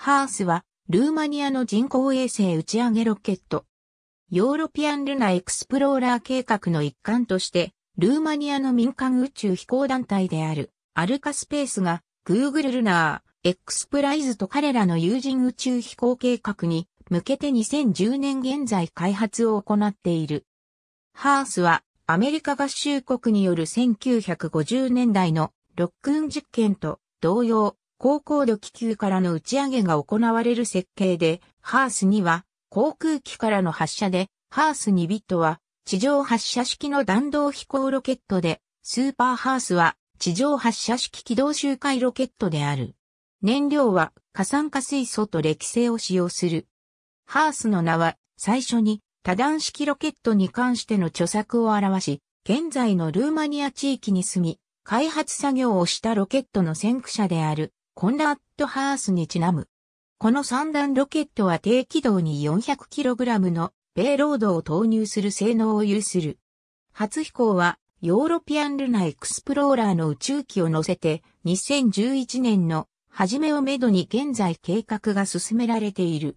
ハースは、ルーマニアの人工衛星打ち上げロケット。ヨーロピアンルナエクスプローラー計画の一環として、ルーマニアの民間宇宙飛行団体である、アルカスペースが、Google ルナー、エクスプライズと彼らの友人宇宙飛行計画に向けて2010年現在開発を行っている。ハースは、アメリカ合衆国による1950年代のロックン実験と同様、高高度気球からの打ち上げが行われる設計で、ハースには航空機からの発射で、ハース2ビットは地上発射式の弾道飛行ロケットで、スーパーハースは地上発射式軌道周回ロケットである。燃料は過酸化水素と歴性を使用する。ハースの名は最初に多段式ロケットに関しての著作を表し、現在のルーマニア地域に住み、開発作業をしたロケットの先駆者であるコンラッド・ハースにちなむ。この三段ロケットは低軌道に 400kg の米イロードを投入する性能を有する。初飛行はヨーロピアンルナエクスプローラーの宇宙機を乗せて2011年の初めをめどに現在計画が進められている。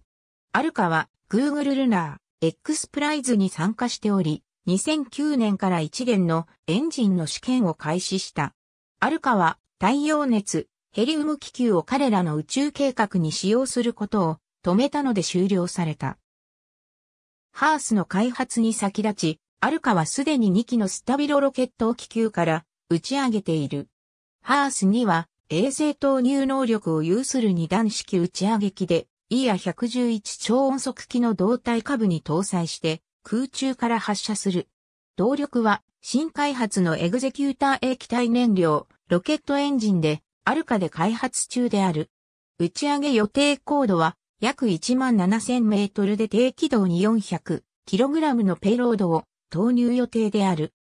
アルカは Google ルナー X プライズに参加しており、2009年から1年のエンジンの試験を開始した。アルカは太陽熱、ヘリウム気球を彼らの宇宙計画に使用することを止めたので終了された。ハースの開発に先立ち、アルカはすでに2機のスタビロロケットを気球から打ち上げている。ハースには衛星投入能力を有する二段式打ち上げ機で、イヤ111超音速機の胴体下部に搭載して空中から発射する。動力は新開発のエグゼキューター液体燃料、ロケットエンジンでアルカで開発中である。打ち上げ予定高度は約1万7000メートルで低軌道に4 0 0ラムのペイロードを投入予定である。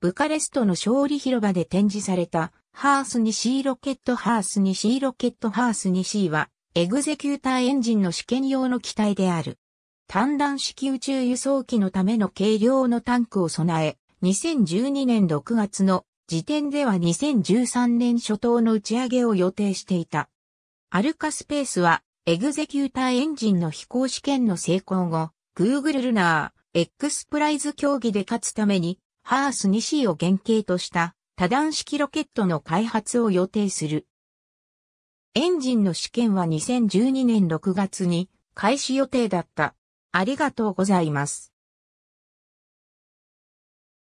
ブカレストの勝利広場で展示されたハース 2C ロケットハース 2C ロケットハース 2C はエグゼキューターエンジンの試験用の機体である。単弾式宇宙輸送機のための軽量のタンクを備え、2012年6月の時点では2013年初頭の打ち上げを予定していた。アルカスペースは、エグゼキューターエンジンの飛行試験の成功後、Google ルナー、X プライズ競技で勝つために、ハース 2C を原型とした多段式ロケットの開発を予定する。エンジンの試験は2012年6月に開始予定だった。ありがとうございます。